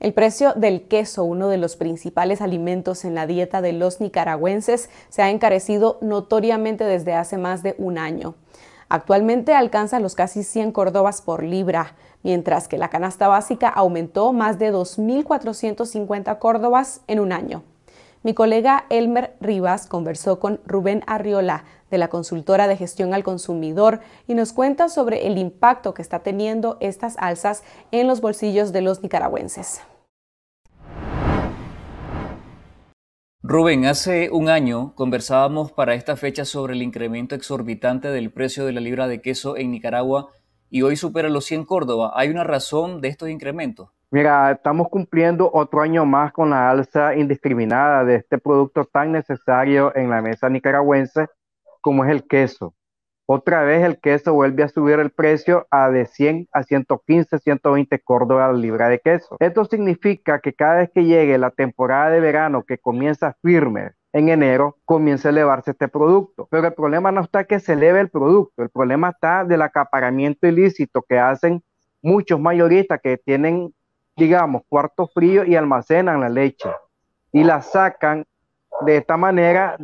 El precio del queso, uno de los principales alimentos en la dieta de los nicaragüenses, se ha encarecido notoriamente desde hace más de un año. Actualmente alcanza los casi 100 córdobas por libra, mientras que la canasta básica aumentó más de 2.450 córdobas en un año. Mi colega Elmer Rivas conversó con Rubén Arriola de la consultora de gestión al consumidor y nos cuenta sobre el impacto que está teniendo estas alzas en los bolsillos de los nicaragüenses. Rubén, hace un año conversábamos para esta fecha sobre el incremento exorbitante del precio de la libra de queso en Nicaragua y hoy supera los 100 Córdoba. ¿Hay una razón de estos incrementos? Mira, estamos cumpliendo otro año más con la alza indiscriminada de este producto tan necesario en la mesa nicaragüense como es el queso. Otra vez el queso vuelve a subir el precio a de 100 a 115, 120 córdoba la libra de queso. Esto significa que cada vez que llegue la temporada de verano que comienza firme en enero comienza a elevarse este producto. Pero el problema no está que se eleve el producto, el problema está del acaparamiento ilícito que hacen muchos mayoristas que tienen, digamos, cuarto frío y almacenan la leche y la sacan de esta manera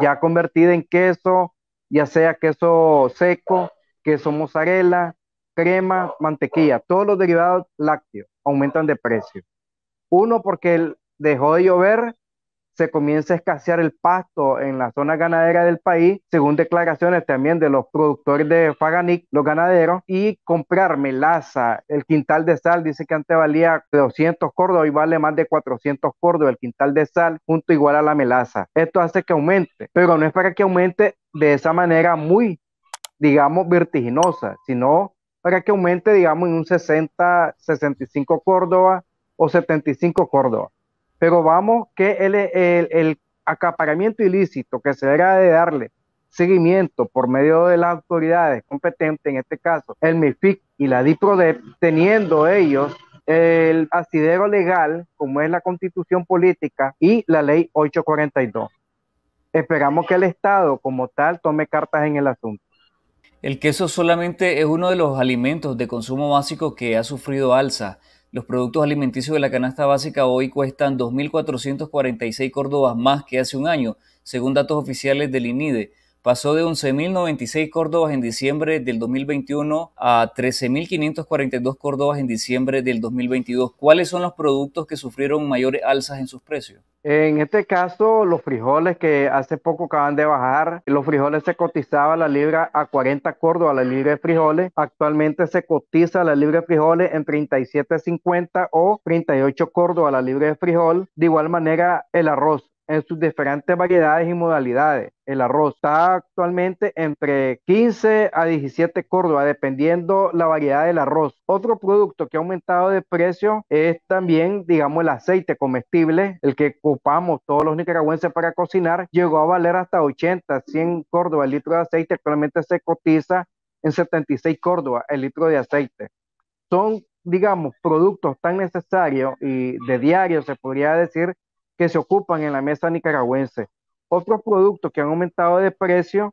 ya convertida en queso, ya sea queso seco, queso mozzarella, crema, mantequilla, todos los derivados lácteos aumentan de precio. Uno, porque dejó de llover se comienza a escasear el pasto en la zona ganadera del país, según declaraciones también de los productores de Faganic, los ganaderos, y comprar melaza. El quintal de sal dice que antes valía 200 córdobas y vale más de 400 córdobas el quintal de sal junto igual a la melaza. Esto hace que aumente, pero no es para que aumente de esa manera muy, digamos, vertiginosa, sino para que aumente, digamos, en un 60, 65 Córdoba o 75 Córdoba pero vamos que el, acaparamiento ilícito que se debe de darle seguimiento por medio de las autoridades competentes, en este caso el MIFIC y la DIPRODEP, teniendo ellos el asidero legal, como es la constitución política y la ley 842. Esperamos que el Estado como tal tome cartas en el asunto. El queso solamente es uno de los alimentos de consumo básico que ha sufrido alza. Los productos alimenticios de la canasta básica hoy cuestan 2.446 córdobas más que hace un año, según datos oficiales del INIDE pasó de 11.096 Córdobas en diciembre del 2021 a 13.542 Córdobas en diciembre del 2022. ¿Cuáles son los productos que sufrieron mayores alzas en sus precios? En este caso, los frijoles que hace poco acaban de bajar, los frijoles se cotizaba la libra a 40 Córdobas, la libra de frijoles. Actualmente se cotiza la libra de frijoles en 37.50 o 38 Córdobas, la libra de frijol. De igual manera, el arroz en sus diferentes variedades y modalidades. El arroz está actualmente entre 15 a 17 Córdoba, dependiendo la variedad del arroz. Otro producto que ha aumentado de precio es también, digamos, el aceite comestible, el que ocupamos todos los nicaragüenses para cocinar, llegó a valer hasta 80, 100 Córdoba el litro de aceite, actualmente se cotiza en 76 Córdoba el litro de aceite. Son digamos, productos tan necesarios y de diario, se podría decir, que se ocupan en la mesa nicaragüense. Otros productos que han aumentado de precio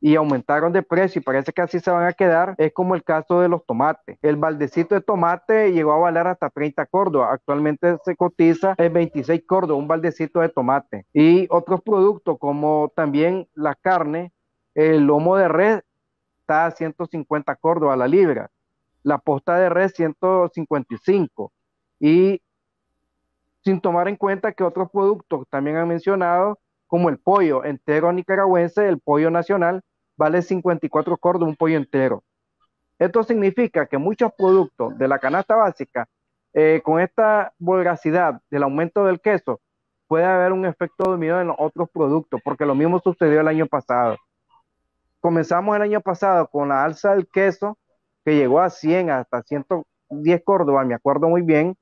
y aumentaron de precio y parece que así se van a quedar, es como el caso de los tomates. El baldecito de tomate llegó a valer hasta 30 córdobas, actualmente se cotiza en 26 córdobas un baldecito de tomate. Y otros productos como también la carne, el lomo de red está a 150 córdobas la libra, la posta de res 155 y sin tomar en cuenta que otros productos también han mencionado, como el pollo entero nicaragüense, el pollo nacional, vale 54 córdobas un pollo entero. Esto significa que muchos productos de la canasta básica, eh, con esta voracidad del aumento del queso, puede haber un efecto dominó en otros productos, porque lo mismo sucedió el año pasado. Comenzamos el año pasado con la alza del queso, que llegó a 100 hasta 110 córdobas, me acuerdo muy bien,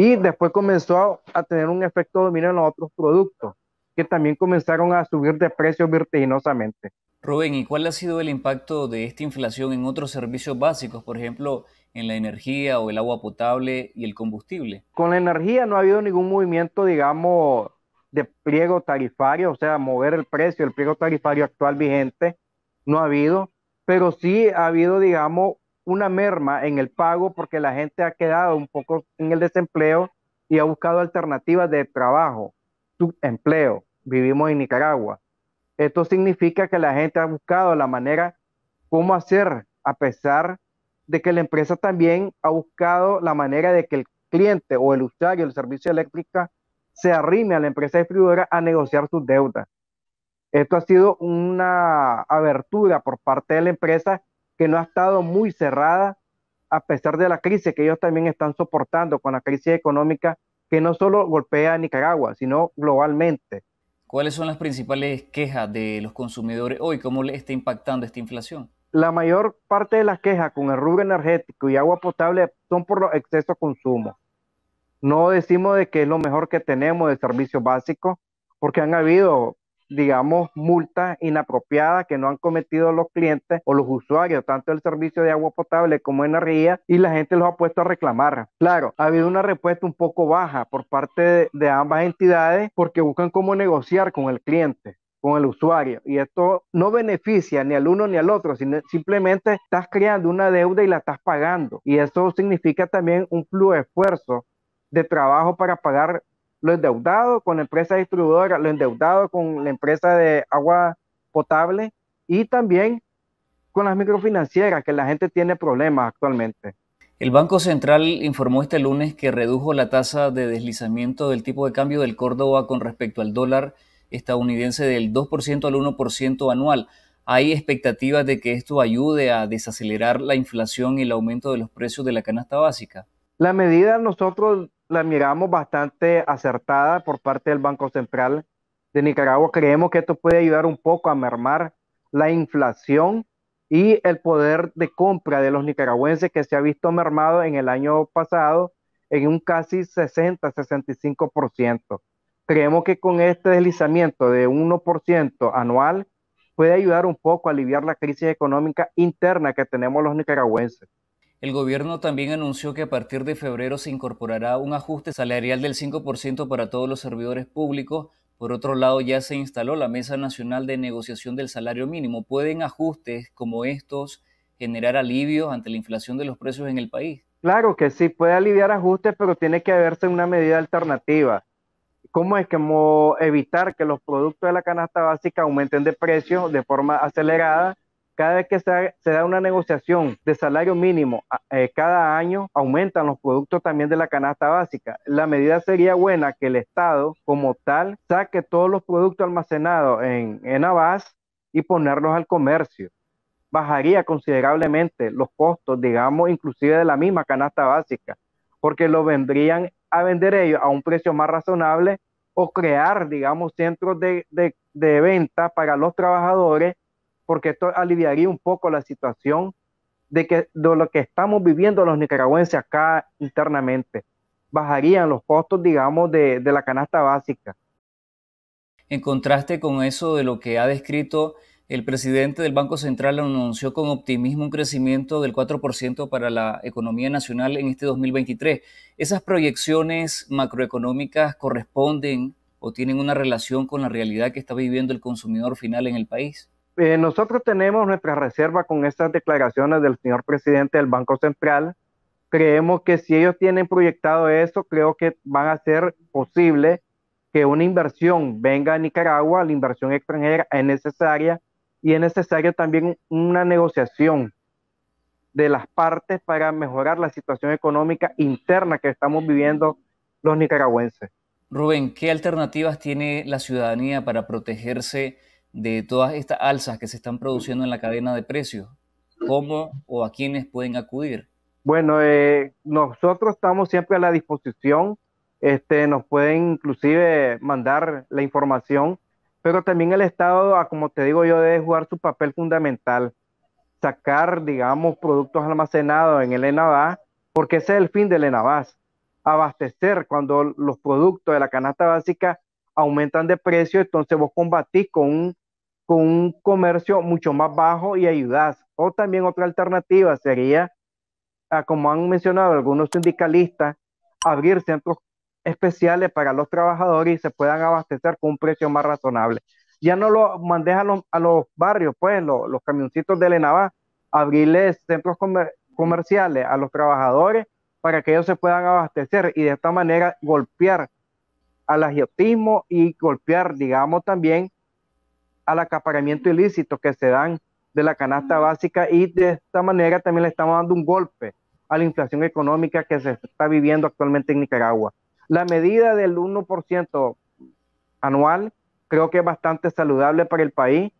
y después comenzó a, tener un efecto dominio en los otros productos, que también comenzaron a subir de precios vertiginosamente. Rubén, ¿y cuál ha sido el impacto de esta inflación en otros servicios básicos, por ejemplo, en la energía o el agua potable y el combustible? Con la energía no ha habido ningún movimiento, digamos, de pliego tarifario, o sea, mover el precio, el pliego tarifario actual vigente, no ha habido, pero sí ha habido, digamos, una merma en el pago porque la gente ha quedado un poco en el desempleo y ha buscado alternativas de trabajo, empleo. Vivimos en Nicaragua. Esto significa que la gente ha buscado la manera cómo hacer, a pesar de que la empresa también ha buscado la manera de que el cliente o el usuario del servicio eléctrica se arrime a la empresa distribuidora a negociar sus deudas. Esto ha sido una abertura por parte de la empresa que no ha estado muy cerrada a pesar de la crisis que ellos también están soportando con la crisis económica que no solo golpea a Nicaragua, sino globalmente. ¿Cuáles son las principales quejas de los consumidores hoy? ¿Cómo le está impactando esta inflación? La mayor parte de las quejas con el rubro energético y agua potable son por los excesos de consumo. No decimos de que es lo mejor que tenemos de servicios básicos, porque han habido digamos, multas inapropiadas que no han cometido los clientes o los usuarios, tanto del servicio de agua potable como energía, y la gente los ha puesto a reclamar. Claro, ha habido una respuesta un poco baja por parte de, ambas entidades porque buscan cómo negociar con el cliente con el usuario. Y esto no beneficia ni al uno ni al otro, sino simplemente estás creando una deuda y la estás pagando. Y eso significa también un flujo de esfuerzo de trabajo para pagar lo endeudado con la empresa distribuidora, lo endeudado con la empresa de agua potable y también con las microfinancieras, que la gente tiene problemas actualmente. El Banco Central informó este lunes que redujo la tasa de deslizamiento del tipo de cambio del Córdoba con respecto al dólar estadounidense del 2% al 1% anual. Hay expectativas de que esto ayude a desacelerar la inflación y el aumento de los precios de la canasta básica. La medida nosotros la miramos bastante acertada por parte del Banco Central de Nicaragua. Creemos que esto puede ayudar un poco a mermar la inflación y el poder de compra de los nicaragüenses que se ha visto mermado en el año pasado en un casi 60-65%. Creemos que con este deslizamiento de 1% anual puede ayudar un poco a aliviar la crisis económica interna que tenemos los nicaragüenses. El gobierno también anunció que a partir de febrero se incorporará un ajuste salarial del 5% para todos los servidores públicos. Por otro lado, ya se instaló la Mesa Nacional de Negociación del Salario Mínimo. ¿Pueden ajustes como estos generar alivios ante la inflación de los precios en el país? Claro que sí, puede aliviar ajustes, pero tiene que haberse una medida alternativa. ¿Cómo es que evitar que los productos de la canasta básica aumenten de precio de forma acelerada? cada vez que se, da una negociación de salario mínimo eh, cada año, aumentan los productos también de la canasta básica. La medida sería buena que el Estado como tal saque todos los productos almacenados en, en y ponerlos al comercio. Bajaría considerablemente los costos, digamos, inclusive de la misma canasta básica, porque lo vendrían a vender ellos a un precio más razonable o crear, digamos, centros de venta para los trabajadores porque esto aliviaría un poco la situación de, que, de lo que estamos viviendo los nicaragüenses acá internamente. Bajarían los costos, digamos, de, de la canasta básica. En contraste con eso de lo que ha descrito el presidente del Banco Central anunció con optimismo un crecimiento del 4% para la economía nacional en este 2023. ¿Esas proyecciones macroeconómicas corresponden o tienen una relación con la realidad que está viviendo el consumidor final en el país? Eh, nosotros tenemos nuestra reserva con estas declaraciones del señor presidente del Banco Central. Creemos que si ellos tienen proyectado eso, creo que van a ser posible que una inversión venga a Nicaragua, la inversión extranjera es necesaria y es necesaria también una negociación de las partes para mejorar la situación económica interna que estamos viviendo los nicaragüenses. Rubén, ¿qué alternativas tiene la ciudadanía para protegerse? de todas estas alzas que se están produciendo en la cadena de precios? ¿Cómo o a quiénes pueden acudir? Bueno, eh, nosotros estamos siempre a la disposición. Este, nos pueden inclusive mandar la información, pero también el Estado, ah, como te digo yo, debe jugar su papel fundamental, sacar, digamos, productos almacenados en el ENAVAS, porque ese es el fin del ENAVAS, abastecer cuando los productos de la canasta básica aumentan de precio, entonces vos combatís con un con un comercio mucho más bajo y ayudas. O también otra alternativa sería, ah, como han mencionado algunos sindicalistas, abrir centros especiales para los trabajadores y se puedan abastecer con un precio más razonable. Ya no lo mandes a los, barrios, pues los, camioncitos de Lenavá, abrirles centros comerciales a los trabajadores para que ellos se puedan abastecer y de esta manera golpear al agiotismo y golpear, digamos, también al acaparamiento ilícito que se dan de la canasta básica y de esta manera también le estamos dando un golpe a la inflación económica que se está viviendo actualmente en Nicaragua. La medida del 1% anual creo que es bastante saludable para el país.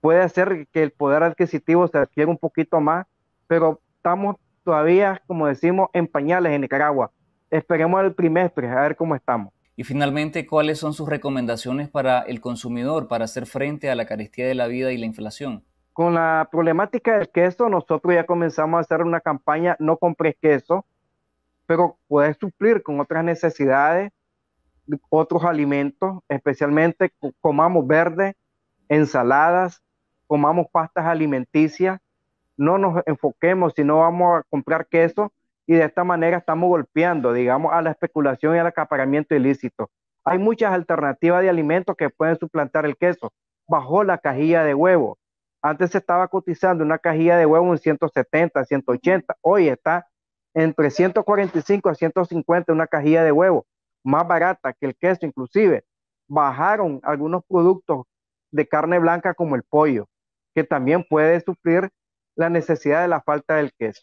Puede hacer que el poder adquisitivo se adquiera un poquito más, pero estamos todavía, como decimos, en pañales en Nicaragua. Esperemos el trimestre a ver cómo estamos. Y finalmente, ¿cuáles son sus recomendaciones para el consumidor para hacer frente a la carestía de la vida y la inflación? Con la problemática del queso, nosotros ya comenzamos a hacer una campaña, no compres queso, pero puedes suplir con otras necesidades, otros alimentos, especialmente comamos verde, ensaladas, comamos pastas alimenticias, no nos enfoquemos si no vamos a comprar queso, y de esta manera estamos golpeando, digamos, a la especulación y al acaparamiento ilícito. Hay muchas alternativas de alimentos que pueden suplantar el queso. Bajó la cajilla de huevo. Antes se estaba cotizando una cajilla de huevo en 170, 180. Hoy está entre 145 a 150 una cajilla de huevo, más barata que el queso inclusive. Bajaron algunos productos de carne blanca como el pollo, que también puede sufrir la necesidad de la falta del queso.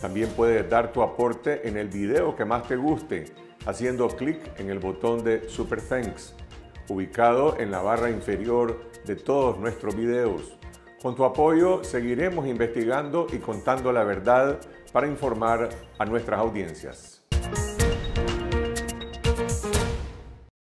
También puedes dar tu aporte en el video que más te guste haciendo clic en el botón de Super Thanks, ubicado en la barra inferior de todos nuestros videos. Con tu apoyo seguiremos investigando y contando la verdad para informar a nuestras audiencias.